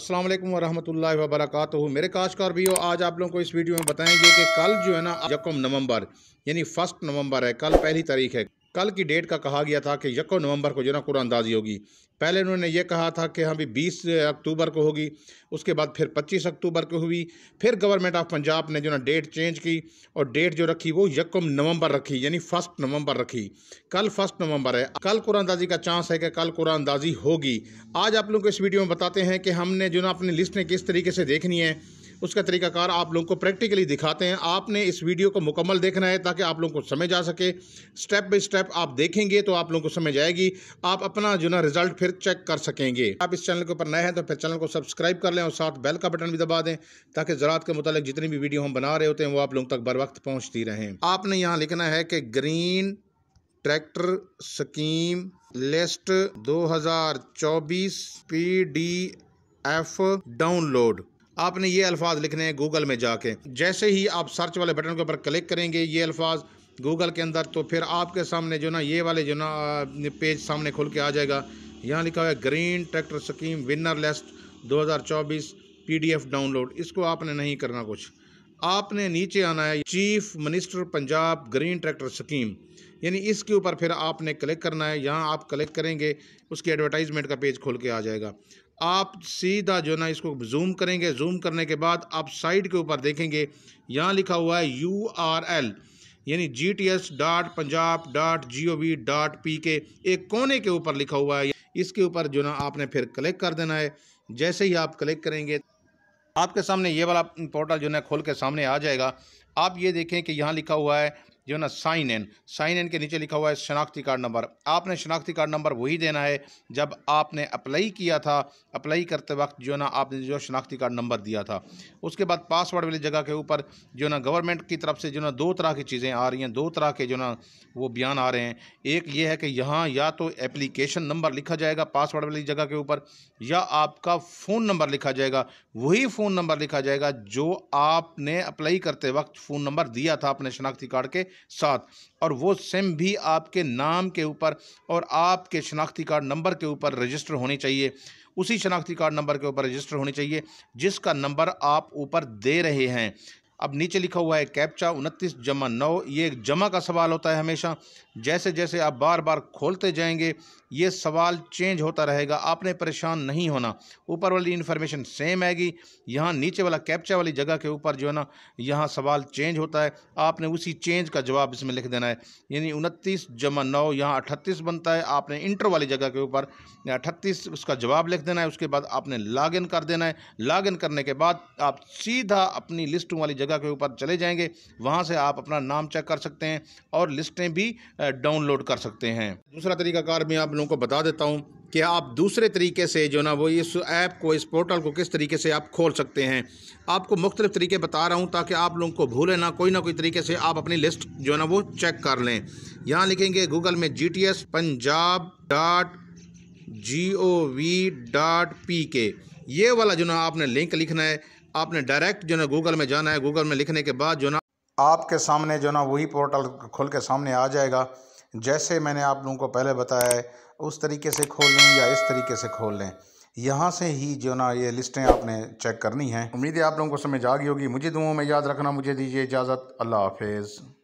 अस्सलाम वालेकुम वरहमतुल्लाहि वबरकatuह मेरे काशकार भी हो आज आप लोगों को इस वीडियो में बताएंगे कि कल जो है ना यकम नवंबर यानी फर्स्ट नवंबर है कल पहली तारीख है कल की डेट का कहा गया था कि यको नवंबर को जो ना कुरानंदाजी होगी पहले उन्होंने ये कहा था कि हम भी बीस अक्टूबर को होगी उसके बाद फिर पच्चीस अक्टूबर को हुई फिर गवर्नमेंट ऑफ पंजाब ने जो ना डेट चेंज की और डेट जो रखी वो यकम नवंबर रखी यानी फर्स्ट नवंबर रखी कल फर्स्ट नवंबर है कल कुरानंदाजी का चांस है कि कल कुरानंदाजी होगी आज आप लोगों को इस वीडियो में बताते हैं कि हमने जो ना अपनी लिस्ट ने किस तरीके से देखनी है उसका तरीकाकार आप लोगों को प्रैक्टिकली दिखाते हैं आपने इस वीडियो को मुकम्मल देखना है ताकि आप लोगों को समझ आ सके स्टेप बाई स्टेप आप देखेंगे तो आप लोगों को समझ आएगी आप अपना जो ना रिजल्ट फिर चेक कर सकेंगे आप इस चैनल के ऊपर नए हैं तो फिर चैनल को सब्सक्राइब कर लें और साथ बेल का बटन भी दबा दें ताकि ज़रात के मुतल जितनी भी वीडियो हम बना रहे होते हैं वो आप लोगों तक बर वक्त पहुँचती रहें आपने यहाँ लिखना है कि green tractor scheme list 2024 PDF download आपने ये अल्फाज लिखने हैं गूगल में जाके जैसे ही आप सर्च वाले बटन के ऊपर क्लिक करेंगे ये अल्फाज गूगल के अंदर तो फिर आपके सामने जो ना ये वाले जो ना पेज सामने खुल के आ जाएगा यहाँ लिखा हुआ है green tractor scheme winner list 2024 PDF download इसको आपने नहीं करना कुछ आपने नीचे आना है chief minister Punjab green tractor scheme यानी इसके ऊपर फिर आपने क्लिक करना है यहाँ आप क्लिक करेंगे उसकी एडवर्टाइजमेंट का पेज खोल के आ जाएगा आप सीधा जो ना इसको जूम करेंगे जूम करने के बाद आप साइट के ऊपर देखेंगे यहाँ लिखा हुआ है यू आर एल यानी G T S dot Punjab dot G O V dot P K एक कोने के ऊपर लिखा हुआ है इसके ऊपर जो ना आपने फिर क्लिक कर देना है जैसे ही आप क्लिक करेंगे आपके सामने ये वाला पोर्टल जो है खोल के सामने आ जाएगा आप ये देखें कि यहाँ लिखा हुआ है जो है ना साइन इन साइन इन के नीचे लिखा हुआ है शनाख्ती कार्ड नंबर आपने शनाख्ती कार्ड नंबर वही देना है जब आपने अप्लाई किया था अप्लाई करते वक्त जो है ना आपने जो शनाख्ती कार्ड नंबर दिया था उसके बाद पासवर्ड वाली जगह के ऊपर जो ना गवर्नमेंट की तरफ से जो ना दो तरह की चीज़ें आ रही हैं दो तरह के जो ना वो बयान आ रहे हैं एक ये है कि यहाँ या तो एप्लीकेशन नंबर लिखा जाएगा पासवर्ड वाली जगह के ऊपर या आपका फ़ोन नंबर लिखा जाएगा वही फ़ोन नंबर लिखा जाएगा जो आपने अप्लाई करते वक्त फ़ोन नंबर दिया था अपने शनाख्ती कार्ड के साथ और वो सिम भी आपके नाम के ऊपर और आपके शनाख्ती कार्ड नंबर के ऊपर रजिस्टर होनी चाहिए उसी शनाख्ती कार्ड नंबर के ऊपर रजिस्टर होनी चाहिए जिसका नंबर आप ऊपर दे रहे हैं अब नीचे लिखा हुआ है कैप्चा उनतीस जमा नौ ये एक जमा का सवाल होता है हमेशा जैसे जैसे आप बार बार खोलते जाएंगे ये सवाल चेंज होता रहेगा आपने परेशान नहीं होना ऊपर वाली इन्फॉर्मेशन सेम आएगी यहाँ नीचे वाला कैप्चा वाली जगह के ऊपर जो है ना यहाँ सवाल चेंज होता है आपने उसी चेंज का जवाब इसमें लिख देना है यानी उनतीस जमा नौ यहाँ अठतीस बनता है आपने इंटर वाली जगह के ऊपर अठतीस उसका जवाब लिख देना है उसके बाद आपने लॉग इन कर देना है लॉग इन करने के बाद आप सीधा अपनी लिस्ट वाली जगह सुविधा के ऊपर चले जाएंगे वहाँ से आप अपना नाम चेक कर सकते हैं और लिस्टें भी डाउनलोड कर सकते हैं दूसरा तरीकाकार मैं आप लोगों को बता देता हूँ कि आप दूसरे तरीके से जो ना वो इस ऐप को इस पोर्टल को किस तरीके से आप खोल सकते हैं आपको मुख्तलिफ तरीके बता रहा हूँ ताकि आप लोगों को भूलें ना कोई ना कोई तरीके से आप अपनी लिस्ट जो ना वो चेक कर लें यहाँ लिखेंगे गूगल में G T S Punjab dot G O V dot P K ये वाला जो ना आपने लिंक लिखना है आपने डायरेक्ट जो ना गूगल में जाना है गूगल में लिखने के बाद जो ना आपके सामने जो ना वही पोर्टल खोल के सामने आ जाएगा जैसे मैंने आप लोगों को पहले बताया है उस तरीके से खोल लें या इस तरीके से खोल लें यहाँ से ही जो ना ये लिस्टें आपने चेक करनी हैं उम्मीद है आप लोगों को समझ आ गई होगी मुझे दुआओं में याद रखना मुझे दीजिए इजाज़त अल्लाह हाफिज़